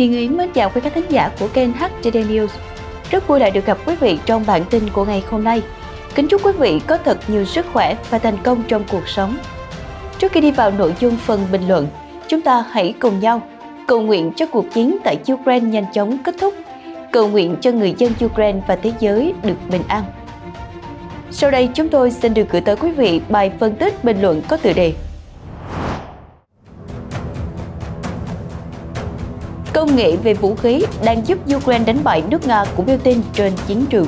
Thì Yến mến chào quý khách thính giả của kênh HTD News. Rất vui lại được gặp quý vị trong bản tin của ngày hôm nay. Kính chúc quý vị có thật nhiều sức khỏe và thành công trong cuộc sống. Trước khi đi vào nội dung phần bình luận, chúng ta hãy cùng nhau cầu nguyện cho cuộc chiến tại Ukraine nhanh chóng kết thúc, cầu nguyện cho người dân Ukraine và thế giới được bình an. Sau đây chúng tôi xin được gửi tới quý vị bài phân tích bình luận có tựa đề công nghệ về vũ khí đang giúp Ukraine đánh bại nước Nga của Putin trên chiến trường.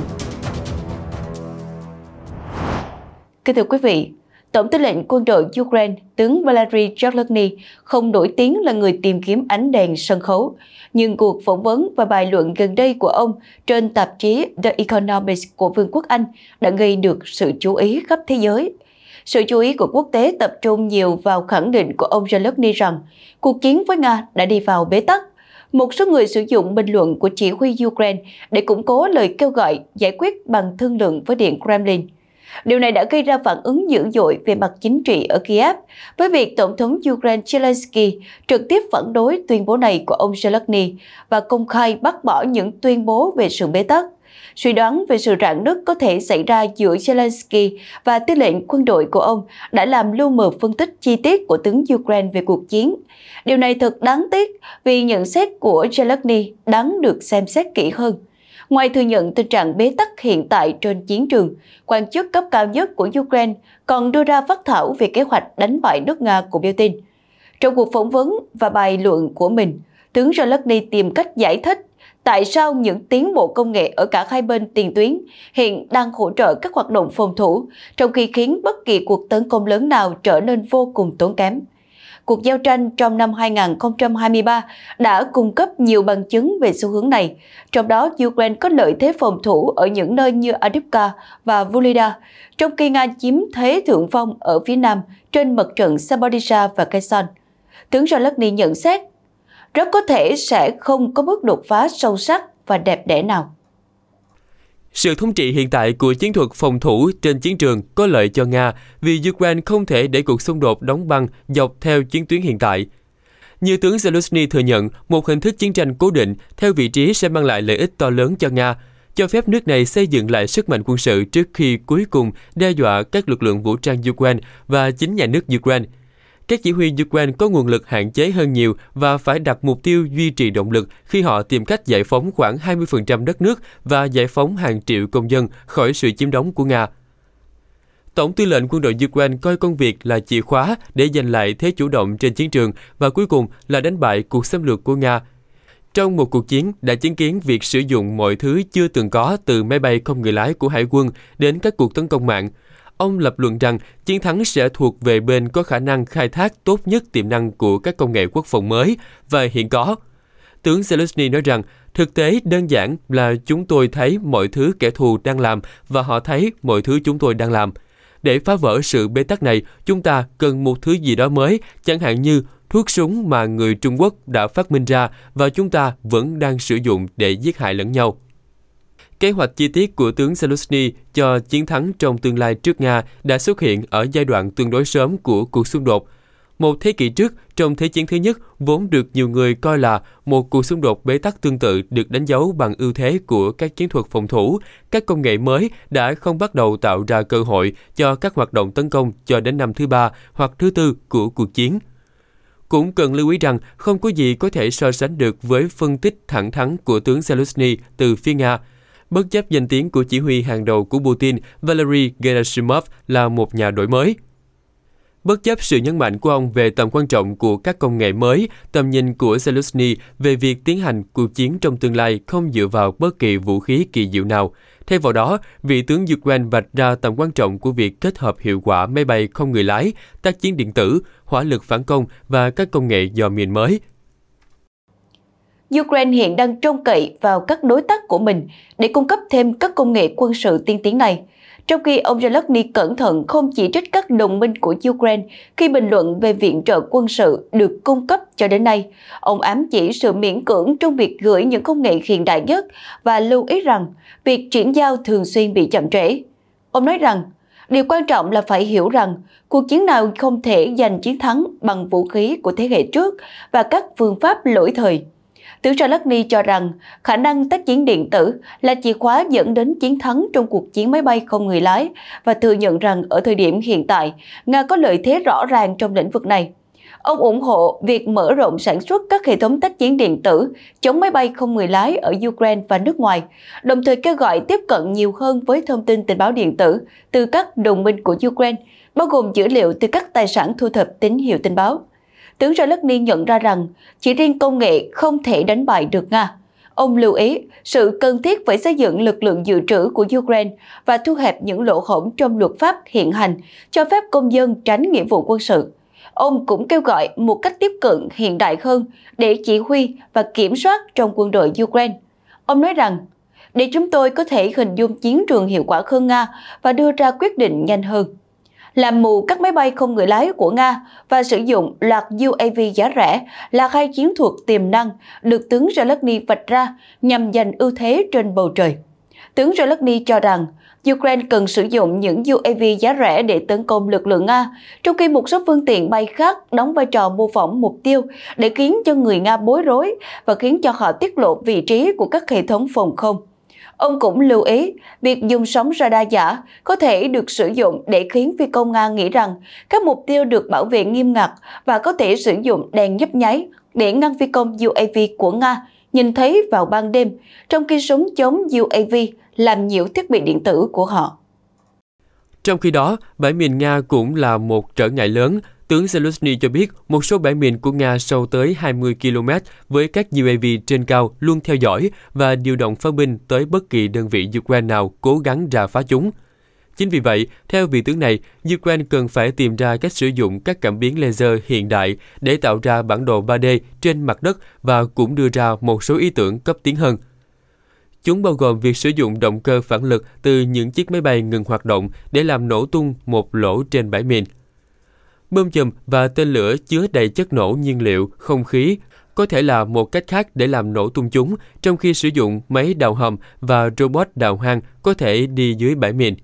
Kính thưa quý vị, Tổng tư lệnh quân đội Ukraine, tướng Valery Zelensky không nổi tiếng là người tìm kiếm ánh đèn sân khấu, nhưng cuộc phỏng vấn và bài luận gần đây của ông trên tạp chí The Economist của Vương quốc Anh đã gây được sự chú ý khắp thế giới. Sự chú ý của quốc tế tập trung nhiều vào khẳng định của ông Zelensky rằng cuộc chiến với Nga đã đi vào bế tắc một số người sử dụng bình luận của chỉ huy Ukraine để củng cố lời kêu gọi giải quyết bằng thương lượng với Điện Kremlin. Điều này đã gây ra phản ứng dữ dội về mặt chính trị ở Kiev, với việc Tổng thống Ukraine Zelensky trực tiếp phản đối tuyên bố này của ông Zelensky và công khai bác bỏ những tuyên bố về sự bế tắc. Suy đoán về sự rạn nứt có thể xảy ra giữa Zelensky và tư lệnh quân đội của ông đã làm lưu mờ phân tích chi tiết của tướng Ukraine về cuộc chiến. Điều này thật đáng tiếc vì nhận xét của Zelensky đáng được xem xét kỹ hơn. Ngoài thừa nhận tình trạng bế tắc hiện tại trên chiến trường, quan chức cấp cao nhất của Ukraine còn đưa ra phát thảo về kế hoạch đánh bại nước Nga của Putin. Trong cuộc phỏng vấn và bài luận của mình, tướng Zelensky tìm cách giải thích tại sao những tiến bộ công nghệ ở cả hai bên tiền tuyến hiện đang hỗ trợ các hoạt động phòng thủ, trong khi khiến bất kỳ cuộc tấn công lớn nào trở nên vô cùng tốn kém. Cuộc giao tranh trong năm 2023 đã cung cấp nhiều bằng chứng về xu hướng này, trong đó Ukraine có lợi thế phòng thủ ở những nơi như Adivka và Vulida, trong khi Nga chiếm thế thượng phong ở phía nam trên mặt trận Zaporizhia và Kherson. Tướng Zalesny nhận xét rất có thể sẽ không có bước đột phá sâu sắc và đẹp đẽ nào. Sự thống trị hiện tại của chiến thuật phòng thủ trên chiến trường có lợi cho Nga vì Ukraine không thể để cuộc xung đột đóng băng dọc theo chiến tuyến hiện tại. Như tướng Zelensky thừa nhận, một hình thức chiến tranh cố định theo vị trí sẽ mang lại lợi ích to lớn cho Nga, cho phép nước này xây dựng lại sức mạnh quân sự trước khi cuối cùng đe dọa các lực lượng vũ trang Ukraine và chính nhà nước Ukraine các chỉ huy Ukraine có nguồn lực hạn chế hơn nhiều và phải đặt mục tiêu duy trì động lực khi họ tìm cách giải phóng khoảng 20% đất nước và giải phóng hàng triệu công dân khỏi sự chiếm đóng của Nga. Tổng tư lệnh quân đội Ukraine coi công việc là chìa khóa để giành lại thế chủ động trên chiến trường và cuối cùng là đánh bại cuộc xâm lược của Nga. Trong một cuộc chiến đã chứng kiến việc sử dụng mọi thứ chưa từng có từ máy bay không người lái của hải quân đến các cuộc tấn công mạng, Ông lập luận rằng chiến thắng sẽ thuộc về bên có khả năng khai thác tốt nhất tiềm năng của các công nghệ quốc phòng mới và hiện có. Tướng Zelensky nói rằng, thực tế đơn giản là chúng tôi thấy mọi thứ kẻ thù đang làm và họ thấy mọi thứ chúng tôi đang làm. Để phá vỡ sự bế tắc này, chúng ta cần một thứ gì đó mới, chẳng hạn như thuốc súng mà người Trung Quốc đã phát minh ra và chúng ta vẫn đang sử dụng để giết hại lẫn nhau. Kế hoạch chi tiết của tướng Zelensky cho chiến thắng trong tương lai trước Nga đã xuất hiện ở giai đoạn tương đối sớm của cuộc xung đột. Một thế kỷ trước, trong Thế chiến thứ nhất, vốn được nhiều người coi là một cuộc xung đột bế tắc tương tự được đánh dấu bằng ưu thế của các chiến thuật phòng thủ, các công nghệ mới đã không bắt đầu tạo ra cơ hội cho các hoạt động tấn công cho đến năm thứ ba hoặc thứ tư của cuộc chiến. Cũng cần lưu ý rằng không có gì có thể so sánh được với phân tích thẳng thắn của tướng Zelensky từ phía Nga – bất chấp danh tiếng của chỉ huy hàng đầu của Putin, Valery Gerasimov là một nhà đổi mới. Bất chấp sự nhấn mạnh của ông về tầm quan trọng của các công nghệ mới, tầm nhìn của Zelensky về việc tiến hành cuộc chiến trong tương lai không dựa vào bất kỳ vũ khí kỳ diệu nào. Thay vào đó, vị tướng Ukraine vạch ra tầm quan trọng của việc kết hợp hiệu quả máy bay không người lái, tác chiến điện tử, hỏa lực phản công và các công nghệ dò miền mới – Ukraine hiện đang trông cậy vào các đối tác của mình để cung cấp thêm các công nghệ quân sự tiên tiến này. Trong khi ông Zelensky cẩn thận không chỉ trích các đồng minh của Ukraine khi bình luận về viện trợ quân sự được cung cấp cho đến nay, ông ám chỉ sự miễn cưỡng trong việc gửi những công nghệ hiện đại nhất và lưu ý rằng việc chuyển giao thường xuyên bị chậm trễ. Ông nói rằng, điều quan trọng là phải hiểu rằng cuộc chiến nào không thể giành chiến thắng bằng vũ khí của thế hệ trước và các phương pháp lỗi thời. Tướng Charles cho rằng khả năng tác chiến điện tử là chìa khóa dẫn đến chiến thắng trong cuộc chiến máy bay không người lái và thừa nhận rằng ở thời điểm hiện tại, Nga có lợi thế rõ ràng trong lĩnh vực này. Ông ủng hộ việc mở rộng sản xuất các hệ thống tác chiến điện tử chống máy bay không người lái ở Ukraine và nước ngoài, đồng thời kêu gọi tiếp cận nhiều hơn với thông tin tình báo điện tử từ các đồng minh của Ukraine, bao gồm dữ liệu từ các tài sản thu thập tín hiệu tình báo tướng Zelensky nhận ra rằng chỉ riêng công nghệ không thể đánh bại được Nga. Ông lưu ý sự cần thiết phải xây dựng lực lượng dự trữ của Ukraine và thu hẹp những lỗ hổng trong luật pháp hiện hành, cho phép công dân tránh nghĩa vụ quân sự. Ông cũng kêu gọi một cách tiếp cận hiện đại hơn để chỉ huy và kiểm soát trong quân đội Ukraine. Ông nói rằng, để chúng tôi có thể hình dung chiến trường hiệu quả hơn Nga và đưa ra quyết định nhanh hơn làm mù các máy bay không người lái của Nga và sử dụng loạt UAV giá rẻ là hai chiến thuật tiềm năng được tướng Zelensky vạch ra nhằm giành ưu thế trên bầu trời. Tướng Zelensky cho rằng Ukraine cần sử dụng những UAV giá rẻ để tấn công lực lượng Nga, trong khi một số phương tiện bay khác đóng vai trò mô phỏng mục tiêu để khiến cho người Nga bối rối và khiến cho họ tiết lộ vị trí của các hệ thống phòng không. Ông cũng lưu ý, việc dùng sóng radar giả có thể được sử dụng để khiến phi công Nga nghĩ rằng các mục tiêu được bảo vệ nghiêm ngặt và có thể sử dụng đèn nhấp nháy để ngăn phi công UAV của Nga nhìn thấy vào ban đêm, trong khi súng chống UAV làm nhiễu thiết bị điện tử của họ. Trong khi đó, bãi miền Nga cũng là một trở ngại lớn Tướng Zelensky cho biết một số bãi mìn của Nga sâu tới 20 km với các UAV trên cao luôn theo dõi và điều động pháo binh tới bất kỳ đơn vị Ukraine nào cố gắng ra phá chúng. Chính vì vậy, theo vị tướng này, Ukraine cần phải tìm ra cách sử dụng các cảm biến laser hiện đại để tạo ra bản đồ 3D trên mặt đất và cũng đưa ra một số ý tưởng cấp tiến hơn. Chúng bao gồm việc sử dụng động cơ phản lực từ những chiếc máy bay ngừng hoạt động để làm nổ tung một lỗ trên bãi mìn. Bơm chùm và tên lửa chứa đầy chất nổ nhiên liệu, không khí có thể là một cách khác để làm nổ tung chúng, trong khi sử dụng máy đào hầm và robot đào hang có thể đi dưới bãi mìn.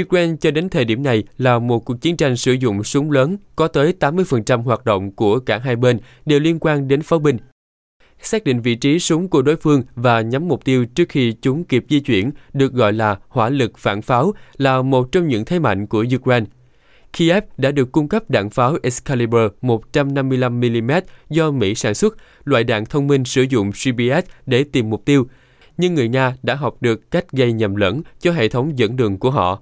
Ukraine cho đến thời điểm này là một cuộc chiến tranh sử dụng súng lớn, có tới 80% hoạt động của cả hai bên đều liên quan đến pháo binh. Xác định vị trí súng của đối phương và nhắm mục tiêu trước khi chúng kịp di chuyển được gọi là hỏa lực phản pháo là một trong những thế mạnh của Ukraine. Kiev đã được cung cấp đạn pháo Excalibur 155mm do Mỹ sản xuất, loại đạn thông minh sử dụng GPS để tìm mục tiêu, nhưng người Nga đã học được cách gây nhầm lẫn cho hệ thống dẫn đường của họ.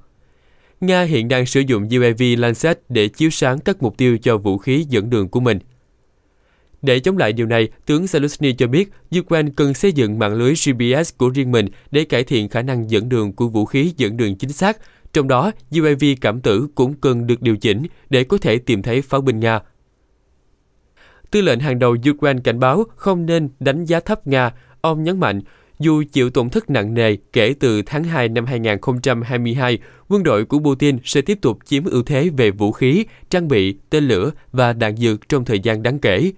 Nga hiện đang sử dụng UAV Lancet để chiếu sáng các mục tiêu cho vũ khí dẫn đường của mình. Để chống lại điều này, tướng Zelensky cho biết Ukraine cần xây dựng mạng lưới GPS của riêng mình để cải thiện khả năng dẫn đường của vũ khí dẫn đường chính xác, trong đó, UAV cảm tử cũng cần được điều chỉnh để có thể tìm thấy pháo binh Nga. Tư lệnh hàng đầu Ukraine cảnh báo không nên đánh giá thấp Nga. Ông nhấn mạnh, dù chịu tổn thất nặng nề kể từ tháng 2 năm 2022, quân đội của Putin sẽ tiếp tục chiếm ưu thế về vũ khí, trang bị, tên lửa và đạn dược trong thời gian đáng kể.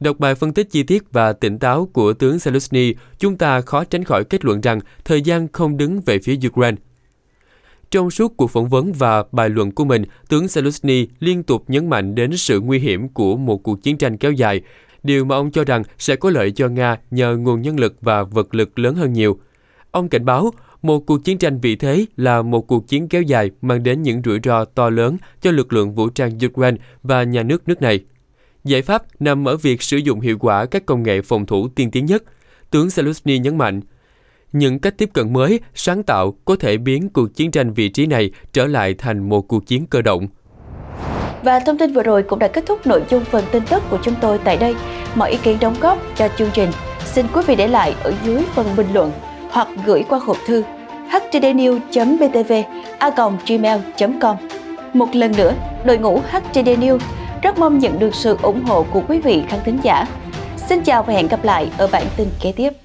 Đọc bài phân tích chi tiết và tỉnh táo của tướng Zelensky, chúng ta khó tránh khỏi kết luận rằng thời gian không đứng về phía Ukraine. Trong suốt cuộc phỏng vấn và bài luận của mình, tướng Zelensky liên tục nhấn mạnh đến sự nguy hiểm của một cuộc chiến tranh kéo dài, điều mà ông cho rằng sẽ có lợi cho Nga nhờ nguồn nhân lực và vật lực lớn hơn nhiều. Ông cảnh báo, một cuộc chiến tranh vị thế là một cuộc chiến kéo dài mang đến những rủi ro to lớn cho lực lượng vũ trang Ukraine và nhà nước nước này. Giải pháp nằm ở việc sử dụng hiệu quả các công nghệ phòng thủ tiên tiến nhất. Tướng Zelensky nhấn mạnh, những cách tiếp cận mới, sáng tạo có thể biến cuộc chiến tranh vị trí này trở lại thành một cuộc chiến cơ động. Và thông tin vừa rồi cũng đã kết thúc nội dung phần tin tức của chúng tôi tại đây. Mọi ý kiến đóng góp cho chương trình xin quý vị để lại ở dưới phần bình luận hoặc gửi qua hộp thư htdnew btv a a.gmail.com Một lần nữa, đội ngũ htdnew rất mong nhận được sự ủng hộ của quý vị khán thính giả. Xin chào và hẹn gặp lại ở bản tin kế tiếp.